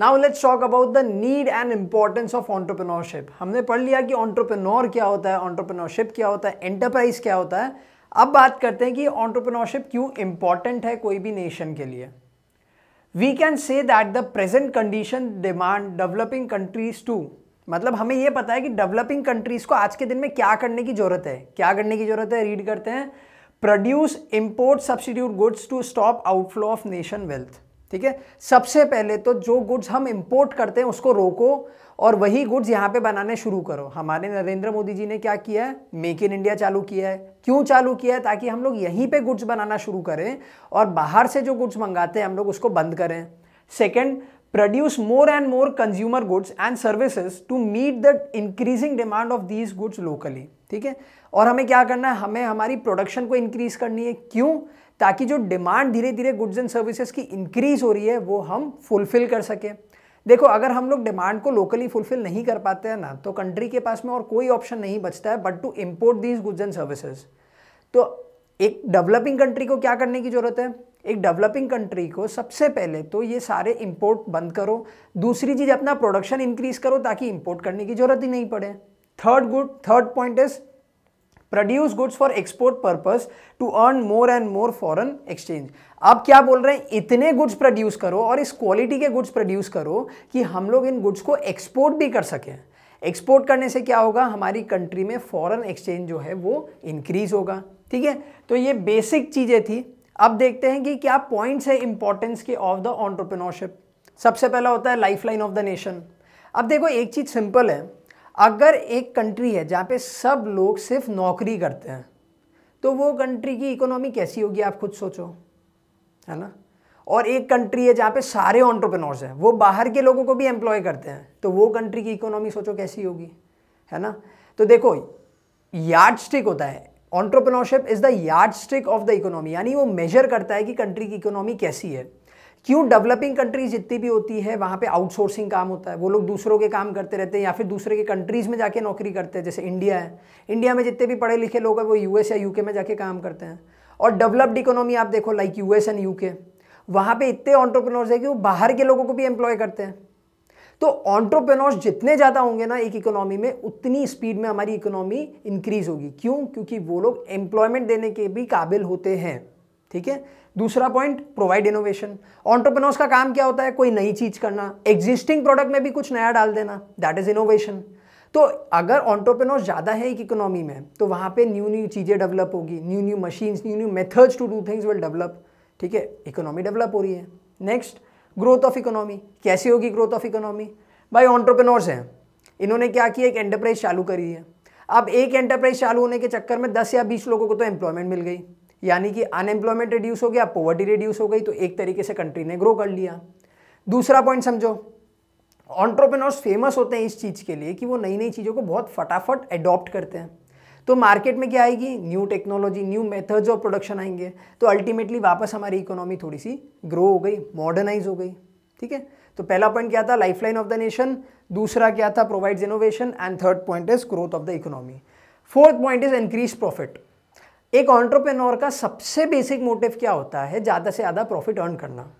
now let's talk about the need and importance of entrepreneurship हमने पढ़ लिया कि ऑन्टरप्रिनोर क्या होता है ऑन्टरप्रिनोरशिप क्या होता है एंटरप्राइज क्या होता है अब बात करते हैं कि ऑन्टरप्रिनोरशिप क्यों इम्पॉर्टेंट है कोई भी नेशन के लिए we can say that the present condition demand developing countries to मतलब हमें यह पता है कि डेवलपिंग कंट्रीज को आज के दिन में क्या करने की जरूरत है क्या करने की जरूरत है रीड करते हैं produce import substitute goods to stop outflow of nation wealth ठीक है सबसे पहले तो जो गुड्स हम इंपोर्ट करते हैं उसको रोको और वही गुड्स यहाँ पे बनाने शुरू करो हमारे नरेंद्र मोदी जी ने क्या किया है मेक इन इंडिया चालू किया है क्यों चालू किया है ताकि हम लोग यहीं पे गुड्स बनाना शुरू करें और बाहर से जो गुड्स मंगाते हैं हम लोग उसको बंद करें second produce more and more consumer goods and services to meet the increasing demand of these goods locally ठीक है और हमें क्या करना है हमें हमारी प्रोडक्शन को इंक्रीज करनी है क्यों ताकि जो डिमांड धीरे धीरे गुड्स एंड सर्विसेज की इंक्रीज हो रही है वो हम फुलफिल कर सकें देखो अगर हम लोग डिमांड को लोकली फुलफिल नहीं कर पाते हैं ना तो कंट्री के पास में और कोई ऑप्शन नहीं बचता है but to import these goods and services तो एक डेवलपिंग कंट्री को क्या करने की ज़रूरत है एक डेवलपिंग कंट्री को सबसे पहले तो ये सारे इंपोर्ट बंद करो दूसरी चीज़ अपना प्रोडक्शन इंक्रीज करो ताकि इंपोर्ट करने की ज़रूरत ही नहीं पड़े third good third point is produce goods for export purpose to earn more and more foreign exchange आप क्या बोल रहे हैं इतने गुड्स प्रोड्यूस करो और इस क्वालिटी के गुड्स प्रोड्यूस करो कि हम लोग इन गुड्स को एक्सपोर्ट भी कर सकें एक्सपोर्ट करने से क्या होगा हमारी कंट्री में फॉरेन एक्सचेंज जो है वो इंक्रीज होगा ठीक है तो ये बेसिक चीज़ें थी अब देखते हैं कि क्या पॉइंट्स है इंपॉर्टेंस के ऑफ द ऑन्टरप्रिनोरशिप सबसे पहला होता है life line of the nation अब देखो एक चीज़ सिंपल है अगर एक कंट्री है जहाँ पे सब लोग सिर्फ नौकरी करते हैं तो वो कंट्री की इकोनॉमी कैसी होगी आप खुद सोचो है ना और एक कंट्री है जहाँ पे सारे ऑन्टरप्रिनोर्स हैं वो बाहर के लोगों को भी एम्प्लॉय करते हैं तो वो कंट्री की इकोनॉमी सोचो कैसी होगी है ना तो देखो यार्ड स्टिक होता है entrepreneurship is the yard stick of the economy यानी वो मेजर करता है कि कंट्री की इकोनॉमी कैसी है क्यों डेवलपिंग कंट्रीज जितनी भी होती है वहाँ पे आउटसोर्सिंग काम होता है वो लोग दूसरों के काम करते रहते हैं या फिर दूसरे के कंट्रीज़ में जाके नौकरी करते हैं जैसे इंडिया है इंडिया में जितने भी पढ़े लिखे लोग हैं वो यू या यू में जाके काम करते हैं और डेवलप्ड इकोनॉमी आप देखो लाइक यू एंड यू वहाँ पर इतने ऑन्टरप्रनोर्स है कि वो बाहर के लोगों को भी एम्प्लॉय करते हैं तो ऑन्ट्रप्रनोर्स जितने ज़्यादा होंगे ना एक इकोनॉमी में उतनी स्पीड में हमारी इकोनॉमी इंक्रीज होगी क्यों क्योंकि वो लोग एम्प्लॉयमेंट देने के भी काबिल होते हैं ठीक है दूसरा पॉइंट प्रोवाइड इनोवेशन ऑन्ट्रप्रनोर्स का काम क्या होता है कोई नई चीज़ करना एग्जिस्टिंग प्रोडक्ट में भी कुछ नया डाल देना दैट इज़ इनोवेशन तो अगर ऑन्टरप्रेनोर ज़्यादा है एक इकोनॉमी में तो वहाँ पे न्यू न्यू चीज़ें डेवलप होगी new new machines new new methods to do things will develop ठीक है इकोनॉमी डेवलप हो रही है नेक्स्ट ग्रोथ ऑफ इकोनॉमी कैसी होगी ग्रोथ ऑफ इकोनॉमी भाई ऑन्टरप्रेनोर्स हैं इन्होंने क्या किया एक एंटरप्राइज चालू करी है अब एक एंटरप्राइज चालू होने के चक्कर में दस या बीस लोगों को तो एम्प्लॉयमेंट मिल गई यानी कि अनएम्प्लॉयमेंट रिड्यूस हो गया पॉवर्टी रिड्यूस हो गई तो एक तरीके से कंट्री ने ग्रो कर लिया दूसरा पॉइंट समझो ऑन्ट्रप्रनोर्स फेमस होते हैं इस चीज़ के लिए कि वो नई नई चीज़ों को बहुत फटाफट एडॉप्ट करते हैं तो मार्केट में क्या आएगी new technology new methods of production आएंगे तो अल्टीमेटली वापस हमारी इकोनॉमी थोड़ी सी ग्रो हो गई मॉडर्नाइज हो गई ठीक है तो पहला पॉइंट क्या था life line of the nation दूसरा क्या था provides innovation and third point is growth of the economy fourth point is increase profit एक ऑन्टरप्रेनोर का सबसे बेसिक मोटिव क्या होता है ज़्यादा से ज़्यादा प्रॉफिट अर्न करना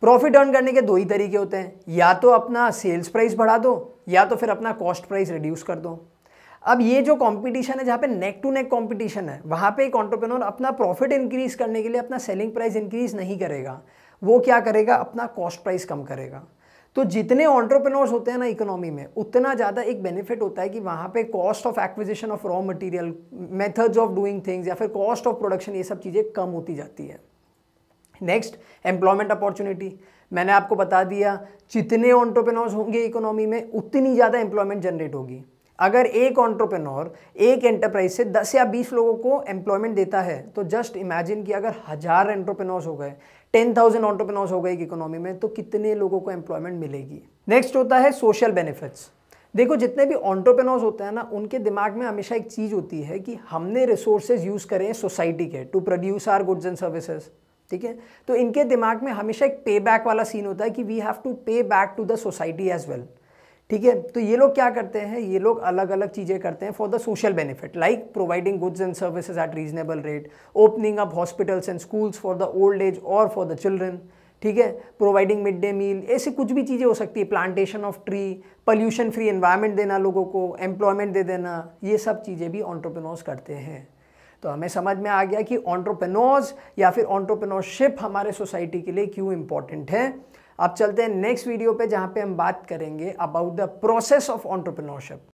प्रॉफिट अर्न करने के दो ही तरीके होते हैं या तो अपना सेल्स प्राइस बढ़ा दो या तो फिर अपना कॉस्ट प्राइस रिड्यूस कर दो अब ये जो कंपटीशन है जहाँ पे नेक टू नेक कंपटीशन है वहाँ पे एक ऑन्टरप्रेनोर अपना प्रॉफिट इंक्रीज करने के लिए अपना सेलिंग प्राइस इंक्रीज नहीं करेगा वो क्या करेगा अपना कॉस्ट प्राइस कम करेगा तो जितने ऑन्टरप्रेनोर्स होते हैं ना इकोनॉमी में उतना ज़्यादा एक बेनिफिट होता है कि वहाँ पे cost of acquisition of raw material methods of doing things या फिर कॉस्ट ऑफ प्रोडक्शन ये सब चीज़ें कम होती जाती है नेक्स्ट एम्प्लॉयमेंट अपॉर्चुनिटी मैंने आपको बता दिया जितने ऑन्टरप्रेनोर्स होंगे इकोनॉमी में उतनी ज़्यादा एम्प्लॉयमेंट जनरेट होगी अगर एक ऑन्ट्रोप्रेनोर एक एंटरप्राइज से 10 या 20 लोगों को एम्प्लॉयमेंट देता है तो जस्ट इमेजिन कि अगर हज़ार एंट्रप्रनोर्स हो गए टेन थाउजेंड ऑन्ट्रप्रनोर्स हो गए एक इकोनॉमी में तो कितने लोगों को एम्प्लॉयमेंट मिलेगी नेक्स्ट होता है सोशल बेनिफिट्स देखो जितने भी ऑन्ट्रप्रनोर्स होते हैं ना उनके दिमाग में हमेशा एक चीज़ होती है कि हमने रिसोर्सेज यूज़ करें सोसाइटी के to produce our goods and services ठीक है तो इनके दिमाग में हमेशा एक पे बैक वाला सीन होता है कि we have to pay back to the society as well ठीक है तो ये लोग क्या करते हैं ये लोग अलग अलग चीज़ें करते हैं for the social benefit like providing goods and services at reasonable rate opening up hospitals and schools for the old age और फॉर द चिल्ड्रन ठीक है प्रोवाइडिंग मिड डे मील ऐसे कुछ भी चीज़ें हो सकती है plantation of tree pollution free environment देना लोगों को एम्प्लॉयमेंट दे देना ये सब चीज़ें भी ऑन्टरप्रिनोर्स करते हैं तो हमें समझ में आ गया कि ऑन्टरप्रिनोर्स या फिर ऑन्टरप्रिनोरशिप हमारे सोसाइटी के लिए क्यों इंपॉर्टेंट है अब चलते हैं नेक्स्ट वीडियो पे जहाँ पे हम बात करेंगे about the process of entrepreneurship